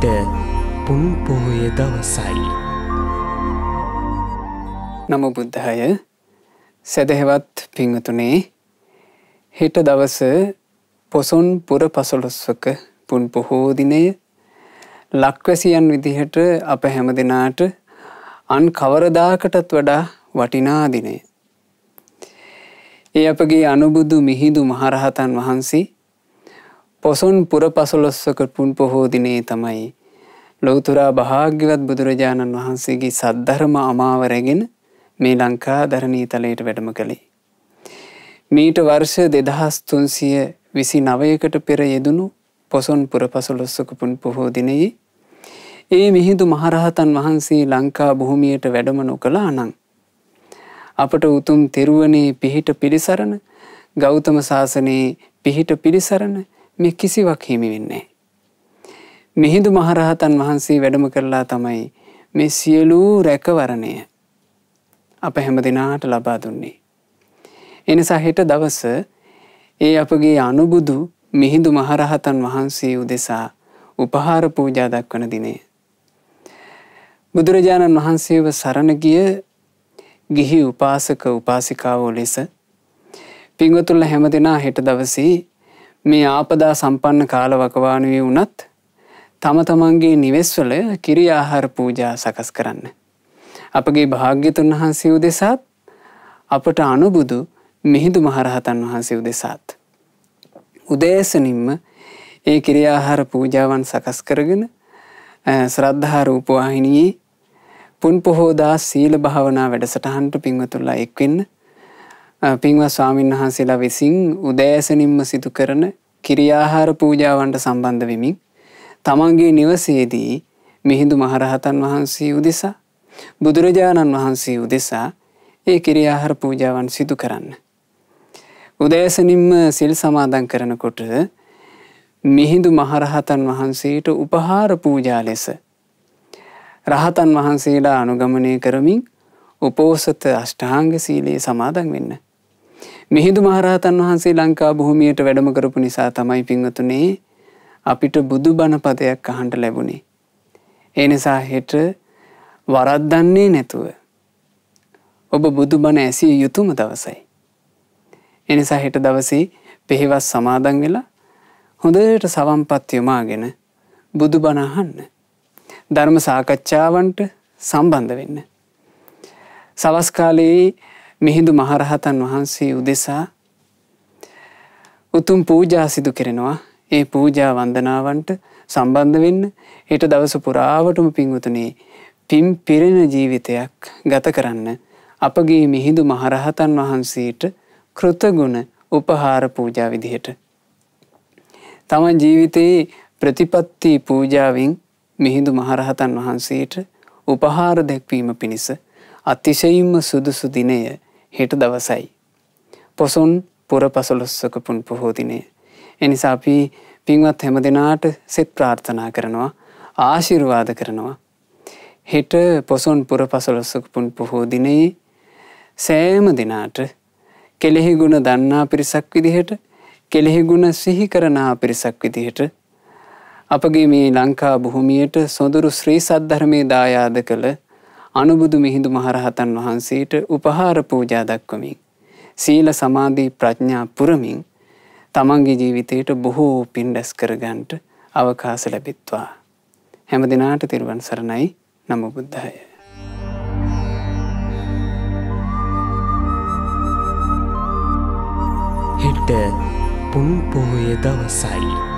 අද පුන් පොහොය දවසයි. නම බුද්ධය සැදහෙවත් පිංහතුනේ හෙට දවස පොසොන් පුර පසොලොස්වක පුන් පොහෝදිනය ලක්වැසියන් විදිහට අප හැම දෙනාට අන් කවරදාකටත් වඩා වටිනාදිනේ. ඒ අපගේ අනුබුදු මිහිදු මහරහතන් වහන්සේ පොසොන් පුර පසොලොස්සක පුන් පොහෝදිනේ තමයි. ලොවතුරා භාග්‍යවත් බුදුරජාණන් වහන්සේගේ සද්ධර්ම අමාවරැගෙන මේ ලංකා දරණී තලයට වැඩම කළේ. මීට වර්ෂ දෙදහස් තුන්සිය විසි නවයකට පෙර යෙදුණු පොසොන් පුර පසොලොස්සකපුන් පොහෝ දිනයේ. ඒ මිහිදු මහරහතන් වහන්සේ ලංකා බොහොමියට වැඩම නොකළා නං. අපට උතුම් තෙරුවනේ පිහිට පිළිසරණ ගෞතම ශාසනයේ පිහිට පිළිසරණ මේ කිසිවක් හිමි වෙන්නේ. මිහිඳු මහරහතන් වහන්සේ වැඩම කරලා තමයි මේ සියලූ රැකවරණය අප හැම දෙනාට ලබා දුන්නේ. එනිසා හෙට දවස ඒ අපගේ අනුබුදු මිහිඳු මහරහතන් වහන්සේ උදෙසා උපහාර පූජා දක්වන දිනය. බුදුරජාණන් වහන්සේව සරණගිය ගිහි උපාසක උපාසිකාවෝ ලෙස පිංවතුල්ල හැම දෙනා හෙට දවසේ මේ ආපදා සම්පන්න කාල වකවානුවේ වනත් තම තමන්ගේ නිවෙස්වල කිරි ආහාර පූජා සකස් කරන්න. අපගේ භාග්‍යතුන් වහන්සේ උදෙසාත් අපට අනුබුදු මිහිදු මහරහතන් වහන්සේ උදෙසාත්. උදේසනින්ම ඒ කිරියාහාර පූජාවන් සකස් කරගෙන ශ්‍රද්ධහා රූපවාහිනයේ පුන් පොහෝදා සීල භාවනා වැඩසටහන්ට පින්වතුල්ලා එක්වෙන්න පින්වත් ස්වාමීන් වහන්සේලා විසින් උදෑසනින්ම සිදු කරන කිරියාහාර පූජාවන්ට සම්බන්ධ වෙමින් තමන්ගේ නිවසේදී මිහිඳු මහරහතන් වහන්සේ උදෙසා බුදුරජාණන් වහන්සේ උදෙසා ඒ කිරියාහාර පූජාවන් සිදු කරන්න. උදෑසනින්ම සිල් සමාදන් කරනකොට මිහිඳු මහරහතන් වහන්සේට උපහාර පූජා ලෙස රහතන් වහන්සේලා අනුගමනය කරමින් උපෝසත අෂ්ටාංග සීලයේ සමාදන් වෙන්න. මිහිදු මහරහතන් වහන්සේ ලංකා බොහොමියට වැඩම කරපු නිසා තමයි පින්වතුනේ අපිට බුදු බණපදයක් අහන්ට ලැබුණේ. එනිසා හෙට වරද්දන්නේ නැතුව. ඔබ බුදු බණ ඇසිය යුතුම දවසයි. එනිසා හෙට දවසේ පෙහිවස් සමාදන් වෙලා හොඳට සවම්පත් යොමාගෙන බුදු බණහන්න. ධර්ම සාකච්ඡාවන්ට සම්බන්ධ වෙන්න. සවස්කාලයේ මිහිඳු මහරහතන් වහන්සේ උදෙසා උතුම් පූජා සිදු කරෙනවා ඒ පූජා වන්දනාවන්ට සම්බන්ධ වෙන්න හෙට දවස පුරාවටම පින්වතුනේ පින් පිරෙන ජීවිතයක් ගත කරන්න අපගේ මිහිඳු මහරහතන් වහන්සේට කෘතගුණ උපහාර පූජා විදිහට. තමන් ජීවිතයේ ප්‍රතිපත්ති පූජාවෙන් මිහිඳු මහරහතන් වහන්සේට උපහාර දැක්වීම පිණිස අතිශයින්ම සුදුසු දිනය හෙට දවසයි. පොසුන් පුර පසුලොස්සක පුන් පොහෝතිනය. එනිසා අපි පින්වත් හැම දෙනාට සෙත් ප්‍රාර්ථනා කරනවා ආශිර්වාද කරනවා. හෙට පොසොන් පුර පසොලොස්සක පුන් පොහෝදිනයේ සෑම දෙනාට කෙලෙහි ගුණ දන්නා පිරිසක් විදිහට කෙලෙහි ගුණ සිහි කරනා පිරිසක් විදිහට අපගේ මේ ලංකා බොහොමියට සොඳුරු ශ්‍රී සද්ධර්මය දායාද කළ අනුබුදු මිහිඳු මහරහතන් වහන්සේට උපහාර පූජා දක්වමින් සීල සමාධී ප්‍රඥා පුරමින් තමන්ගේ ජීවිතයට බොහෝ පින් රැස් කරගන්නට අවකාශ ලැබිත්වා හැම දිනාට තිරුවන් සරණයි නමෝ බුද්ධාය හෙට පුන් පොහොය දවසයි